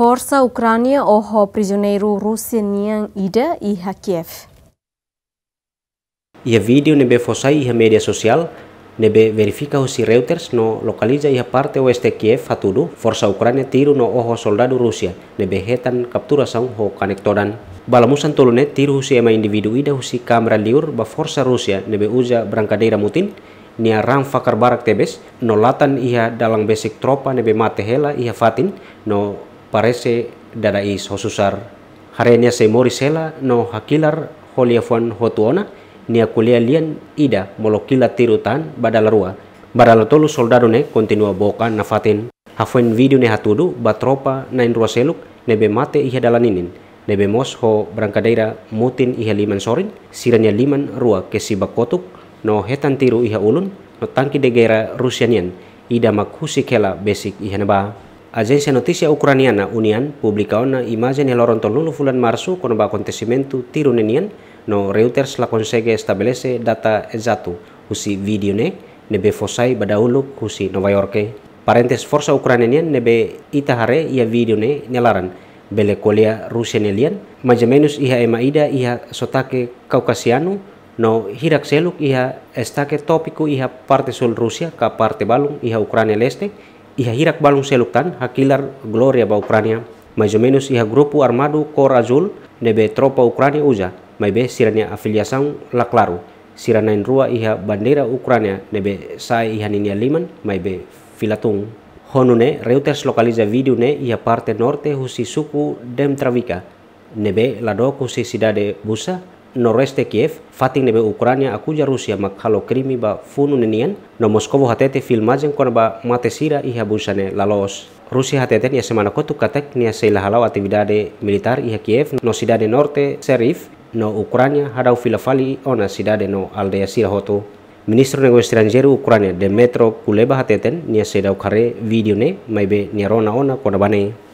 Força Ucrânia honrou Rusia nian Ida e Kiev. Ia vídeo nebe fosai ia media sosial nebe verifica si Reuters no localiza iha parte oeste Kiev fatudo, Força Ucrânia tiru no ojo soldado Rusia, nebe hetan capturação ho konektoran. Balamusan tolunet tiru husi ema individu ida husi kamera liur ba Força Rusia nebe uja brancadeira mutin, nia ram fakar barak tebes, no latan ia dalang basic tropa nebe mate hela ia fatin, no parese dada is hosusar harenya se morisela no hakilar holiafon hotuona nia kulia lian ida molokila tirutan rua badala tolu soldado ne kontinua boka nafatin hafuen video ne hatudu batropa nain seluk nebe mate iha dalaninin nebe mos ho brangkadeira mutin iha liman sorin siranya liman rua kesiba kotuk no hetan tiru iha ulun no tangki degera rusianian ida makhusi kela basic iha neba Agensia Notisia Ukraniana Unian publikau na imajen yang loronto tolulu fulan marsu kono ba kontesimentu tiru nenian, no Reuters la konsege estabelecer data exato, usi video ne, nebe fosai badaulu usi Nova York. Parentes forsa ucranianian nebe itahare ia video ne nelaran, bele kolia Rusia nelian, majemenus iha emaida iha sotake Kaukasianu no hirak seluk iha estake topiku iha parte sul Rusia ka parte balung iha Ukraina leste, iha hirak balung selukan hakilar gloria ba Ukrania mais ou iha grupu armado Korazul azul nebe tropa Ukrania uja mai be sirania afiliação laklaru siranain rua iha bandera Ukrania nebe sai iha ninia liman mai be filatung honune Reuters lokaliza video ne iha parte norte husi suku Demtravika nebe ladoku husi sidade Busa noreste Kiev, fatin nebe Ukrania akuja Rusia makhalo krimi ba funu nenian, no Moskovo hatete filmajen kona ba matesira iha busane lalos. Rusia hatete nia semana kotu katek nia halau atividade militar iha Kiev no sidade norte Serif no Ukrania hadau filafali ona sidade no aldeia Sirahoto. Ministro Negoi Estrangeiro Ukrania Demetro Kuleba hateten nia seida kare video ne maibe nia rona ona kona banei.